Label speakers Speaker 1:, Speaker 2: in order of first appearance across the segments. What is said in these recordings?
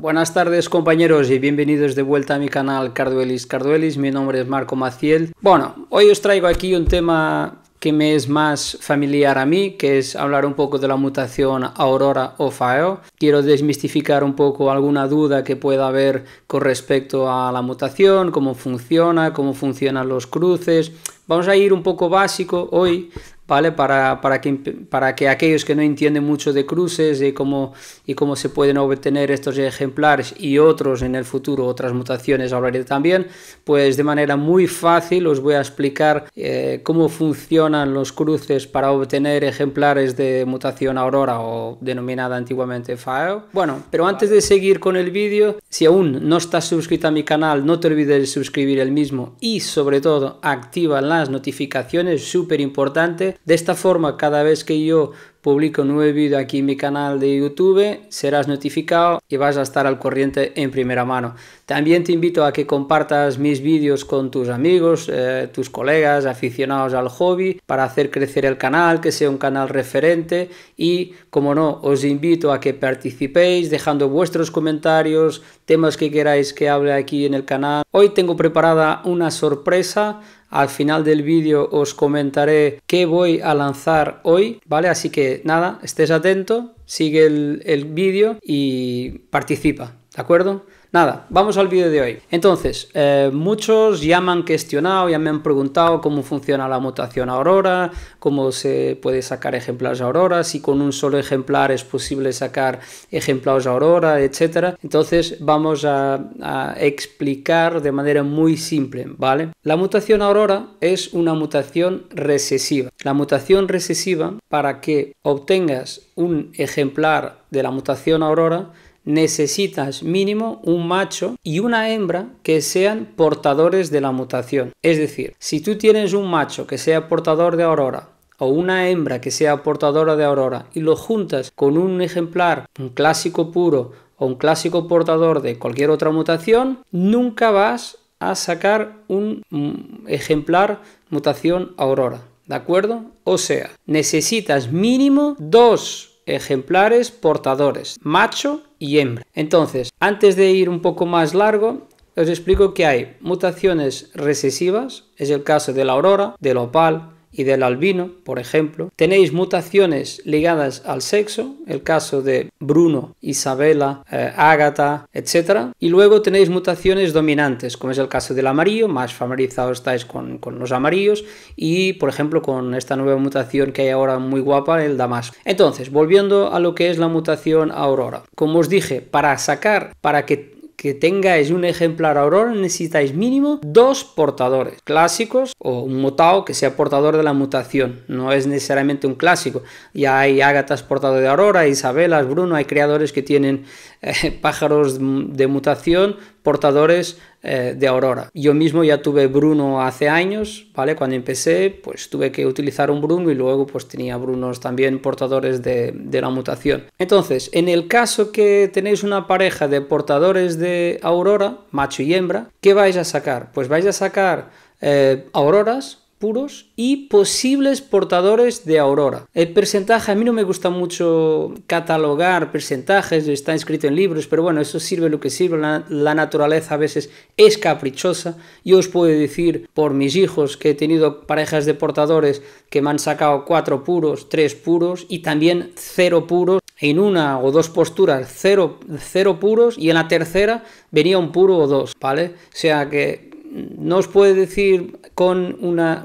Speaker 1: Buenas tardes compañeros y bienvenidos de vuelta a mi canal Carduelis Carduelis, mi nombre es Marco Maciel. Bueno, hoy os traigo aquí un tema que me es más familiar a mí, que es hablar un poco de la mutación Aurora o FAO. Quiero desmistificar un poco alguna duda que pueda haber con respecto a la mutación, cómo funciona, cómo funcionan los cruces. Vamos a ir un poco básico hoy para, para, que, para que aquellos que no entienden mucho de cruces y cómo, y cómo se pueden obtener estos ejemplares y otros en el futuro, otras mutaciones hablaré también, pues de manera muy fácil os voy a explicar eh, cómo funcionan los cruces para obtener ejemplares de mutación aurora o denominada antiguamente FAO. E bueno, pero antes de seguir con el vídeo, si aún no estás suscrito a mi canal, no te olvides de suscribir el mismo y sobre todo activa las notificaciones, súper importante de esta forma, cada vez que yo publico un nuevo vídeo aquí en mi canal de YouTube, serás notificado y vas a estar al corriente en primera mano. También te invito a que compartas mis vídeos con tus amigos, eh, tus colegas, aficionados al hobby, para hacer crecer el canal, que sea un canal referente y, como no, os invito a que participéis dejando vuestros comentarios, temas que queráis que hable aquí en el canal. Hoy tengo preparada una sorpresa al final del vídeo os comentaré qué voy a lanzar hoy, ¿vale? Así que nada, estés atento, sigue el, el vídeo y participa, ¿de acuerdo? Nada, vamos al vídeo de hoy. Entonces, eh, muchos ya me han cuestionado, ya me han preguntado cómo funciona la mutación Aurora, cómo se puede sacar ejemplares Aurora, si con un solo ejemplar es posible sacar ejemplares Aurora, etc. Entonces, vamos a, a explicar de manera muy simple, ¿vale? La mutación Aurora es una mutación recesiva. La mutación recesiva, para que obtengas un ejemplar de la mutación Aurora, necesitas mínimo un macho y una hembra que sean portadores de la mutación. Es decir, si tú tienes un macho que sea portador de aurora, o una hembra que sea portadora de aurora y lo juntas con un ejemplar, un clásico puro o un clásico portador de cualquier otra mutación, nunca vas a sacar un mm, ejemplar mutación aurora. ¿De acuerdo? O sea, necesitas mínimo dos ejemplares portadores, macho y hembra. Entonces, antes de ir un poco más largo, os explico que hay mutaciones recesivas, es el caso de la aurora, del opal, y del albino, por ejemplo. Tenéis mutaciones ligadas al sexo, el caso de Bruno, Isabela, eh, Ágata, etc. Y luego tenéis mutaciones dominantes, como es el caso del amarillo, más familiarizados estáis con, con, los amarillos, y por ejemplo con esta nueva mutación que hay ahora muy guapa, el damasco. Entonces, volviendo a lo que es la mutación aurora. Como os dije, para sacar, para que que tengáis un ejemplar Aurora necesitáis mínimo dos portadores clásicos o un mutado que sea portador de la mutación. No es necesariamente un clásico. Ya hay ágatas portador de Aurora, Isabelas, Bruno, hay creadores que tienen eh, pájaros de mutación portadores eh, de Aurora. Yo mismo ya tuve Bruno hace años, ¿vale? Cuando empecé, pues tuve que utilizar un Bruno y luego pues tenía Brunos también portadores de, la mutación. Entonces, en el caso que tenéis una pareja de portadores de Aurora, macho y hembra, ¿qué vais a sacar? Pues vais a sacar eh, Auroras, puros y posibles portadores de aurora. El porcentaje, a mí no me gusta mucho catalogar porcentajes, está escrito en libros, pero bueno, eso sirve lo que sirve, la, naturaleza a veces es caprichosa. Yo os puedo decir por mis hijos que he tenido parejas de portadores que me han sacado cuatro puros, tres puros y también cero puros. En una o dos posturas, cero, cero puros y en la tercera venía un puro o dos, ¿vale? O sea que no os puede decir con una,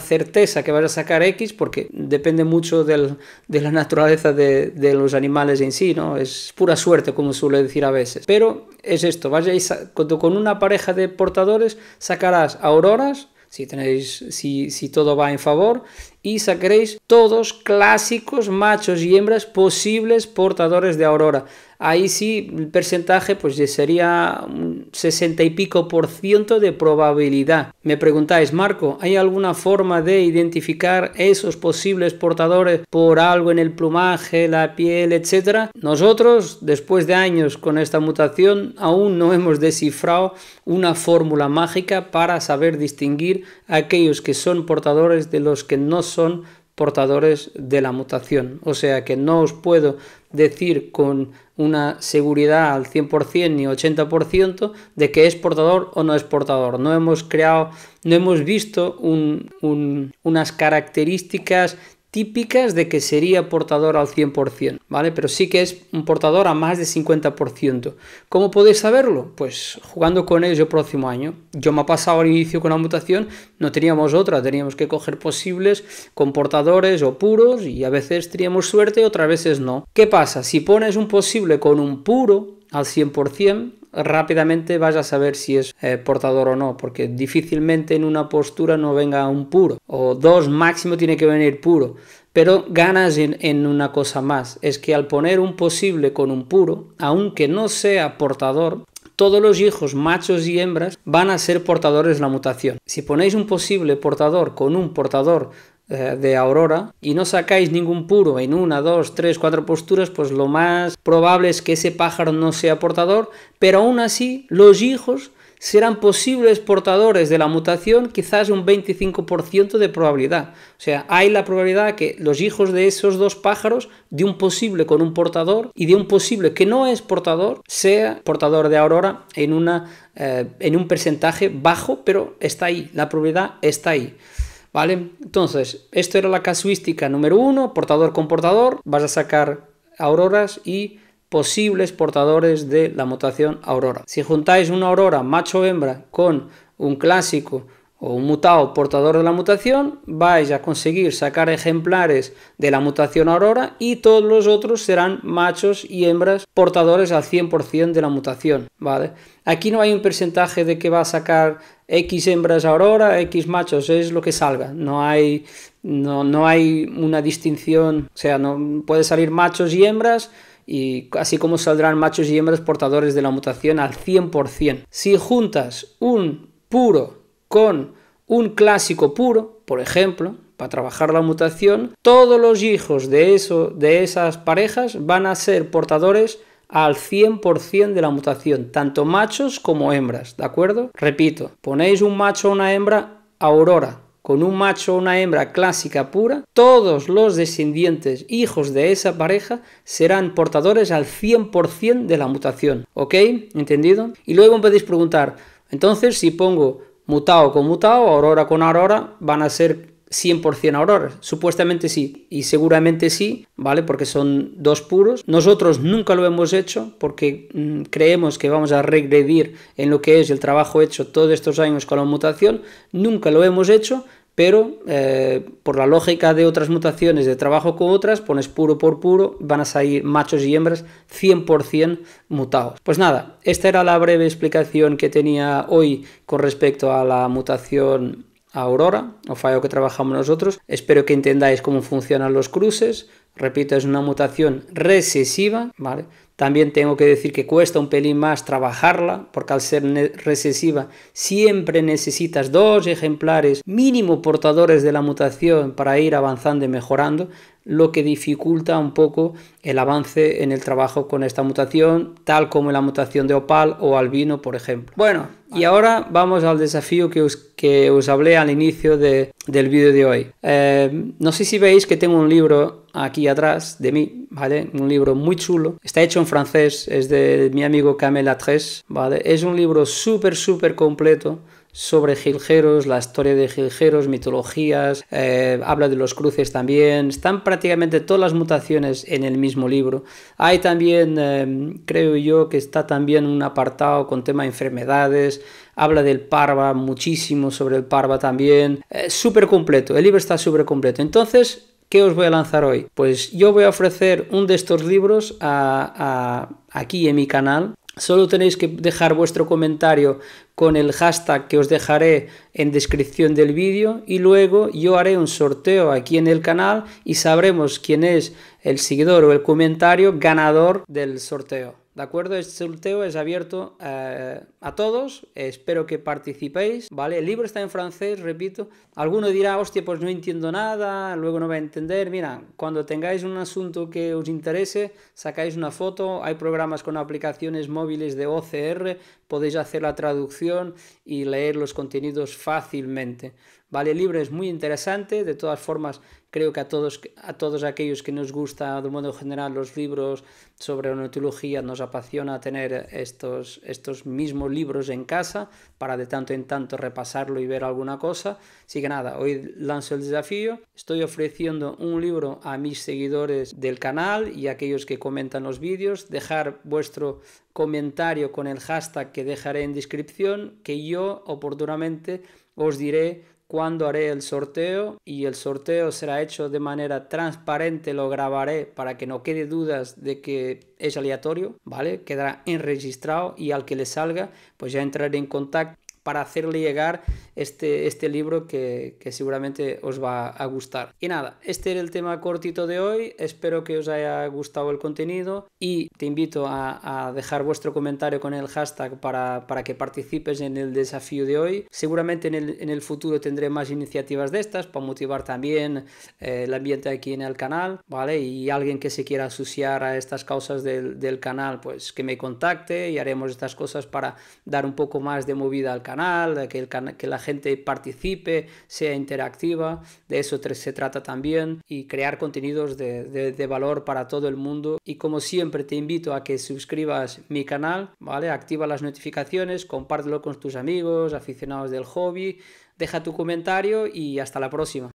Speaker 1: certeza que vaya a sacar X porque depende mucho de la naturaleza de, los animales en sí, ¿no? Es pura suerte, como suele decir a veces. Pero es esto, vayáis con una pareja de portadores sacarás auroras, si, tenéis, si, si todo va en favor, y sacaréis todos clásicos machos y hembras posibles portadores de aurora ahí sí el porcentaje pues sería un 60 y pico por ciento de probabilidad. Me preguntáis, Marco, ¿hay alguna forma de identificar esos posibles portadores por algo en el plumaje, la piel, etcétera? Nosotros, después de años con esta mutación, aún no hemos descifrado una fórmula mágica para saber distinguir a aquellos que son portadores de los que no son portadores de la mutación. O sea que no os puedo decir con una seguridad al 100% ni 80% de que es portador o no es portador. No hemos creado, no hemos visto unas características típicas de que sería portador al 100%, ¿vale? Pero sí que es un portador a más de 50%. ¿Cómo podéis saberlo? Pues jugando con ellos el próximo año. Yo me ha pasado al inicio con la mutación, no teníamos otra, teníamos que coger posibles con portadores o puros y a veces teníamos suerte, otras veces no. ¿Qué pasa? Si pones un posible con un puro, al 100%, rápidamente vaya a saber si es eh, portador o no, porque difícilmente en una postura no venga un puro, o dos máximo tiene que venir puro, pero ganas en, en una cosa más, es que al poner un posible con un puro, aunque no sea portador, todos los hijos, machos y hembras, van a ser portadores de la mutación. Si ponéis un posible portador con un portador eh, de aurora y no sacáis ningún puro en una, dos, tres, cuatro posturas, pues lo más probable es que ese pájaro no sea portador, pero aún así los hijos serán posibles portadores de la mutación quizás un 25% de probabilidad. O sea, hay la probabilidad que los hijos de esos dos pájaros, de un posible con un portador y de un posible que no es portador, sea portador de aurora en, una, eh, en un porcentaje bajo, pero está ahí, la probabilidad está ahí. ¿vale? Entonces, esto era la casuística número uno, portador con portador, vas a sacar auroras y posibles portadores de la mutación aurora. Si juntáis una aurora macho-hembra con un clásico o un mutado portador de la mutación, vais a conseguir sacar ejemplares de la mutación aurora y todos los otros serán machos y hembras portadores al 100% de la mutación, ¿vale? Aquí no hay un porcentaje de que va a sacar X hembras aurora, X machos, es lo que salga, no hay, no, no hay una distinción, o sea, no puede salir machos y hembras, y así como saldrán machos y hembras portadores de la mutación al 100%. Si juntas un puro con un clásico puro, por ejemplo, para trabajar la mutación, todos los hijos de, eso, de esas parejas van a ser portadores al 100% de la mutación, tanto machos como hembras, ¿de acuerdo? Repito, ponéis un macho o una hembra aurora, con un macho o una hembra clásica pura, todos los descendientes hijos de esa pareja serán portadores al 100% de la mutación. ¿Ok? ¿Entendido? Y luego me podéis preguntar, entonces si pongo Mutado con mutado, Aurora con Aurora, van a ser 100% Aurora. Supuestamente sí, y seguramente sí, ¿vale? Porque son dos puros. Nosotros nunca lo hemos hecho porque mm, creemos que vamos a regredir en lo que es el trabajo hecho todos estos años con la mutación. Nunca lo hemos hecho, pero eh, por la lógica de otras mutaciones de trabajo con otras, pones puro por puro, van a salir machos y hembras 100% mutados. Pues nada, esta era la breve explicación que tenía hoy con respecto a la mutación Aurora, o fallo que trabajamos nosotros. Espero que entendáis cómo funcionan los cruces. Repito, es una mutación recesiva, ¿vale? También tengo que decir que cuesta un pelín más trabajarla, porque al ser recesiva siempre necesitas dos ejemplares mínimo portadores de la mutación para ir avanzando y mejorando lo que dificulta un poco el avance en el trabajo con esta mutación, tal como la mutación de opal o albino, por ejemplo. Bueno, y ahora vamos al desafío que os, que os hablé al inicio de, del vídeo de hoy. Eh, no sé si veis que tengo un libro aquí atrás de mí, ¿vale? Un libro muy chulo. Está hecho en francés, es de mi amigo Camel tres ¿vale? Es un libro súper, súper completo sobre Gilgeros, la historia de Gilgeros, mitologías, eh, habla de los cruces también, están prácticamente todas las mutaciones en el mismo libro. Hay también, eh, creo yo, que está también un apartado con tema de enfermedades, habla del Parva, muchísimo sobre el Parva también, eh, súper completo, el libro está súper completo. Entonces, ¿Qué os voy a lanzar hoy? Pues yo voy a ofrecer un de estos libros aquí en mi canal Solo tenéis que dejar vuestro comentario con el hashtag que os dejaré en descripción del vídeo y luego yo haré un sorteo aquí en el canal y sabremos quién es el seguidor o el comentario ganador del sorteo. ¿De acuerdo? Este sorteo es abierto eh, a todos, espero que participéis, ¿vale? El libro está en francés, repito. Alguno dirá, hostia, pues no entiendo nada, luego no va a entender. Mira, cuando tengáis un asunto que os interese, sacáis una foto, hay programas con aplicaciones móviles de OCR, podéis hacer la traducción y leer los contenidos fácilmente. Vale libro es muy interesante, de todas formas creo que a todos, a todos aquellos que nos gusta de modo general los libros sobre ornitología nos apasiona tener estos, estos mismos libros en casa para de tanto en tanto repasarlo y ver alguna cosa. Así que nada, hoy lanzo el desafío, estoy ofreciendo un libro a mis seguidores del canal y a aquellos que comentan los vídeos, dejar vuestro comentario con el hashtag que dejaré en descripción que yo oportunamente os diré cuando haré el sorteo y el sorteo será hecho de manera transparente, lo grabaré para que no quede dudas de que es aleatorio, ¿vale? Quedará enregistrado y al que le salga, pues ya entraré en contacto para hacerle llegar este, este libro que, seguramente os va a gustar. Y nada, este era el tema cortito de hoy, espero que os haya gustado el contenido y te invito a, dejar vuestro comentario con el hashtag para, para, que participes en el desafío de hoy. Seguramente en el, futuro tendré más iniciativas de estas para motivar también eh, el ambiente aquí en el canal, ¿vale? Y alguien que se quiera asociar a estas causas del canal, pues que me contacte y haremos estas cosas para dar un poco más de movida al canal canal, que, que la gente participe, sea interactiva, de eso se trata también, y crear contenidos de, de, valor para todo el mundo. Y como siempre te invito a que suscribas mi canal, ¿vale? Activa las notificaciones, compártelo con tus amigos, aficionados del hobby, deja tu comentario y hasta la próxima.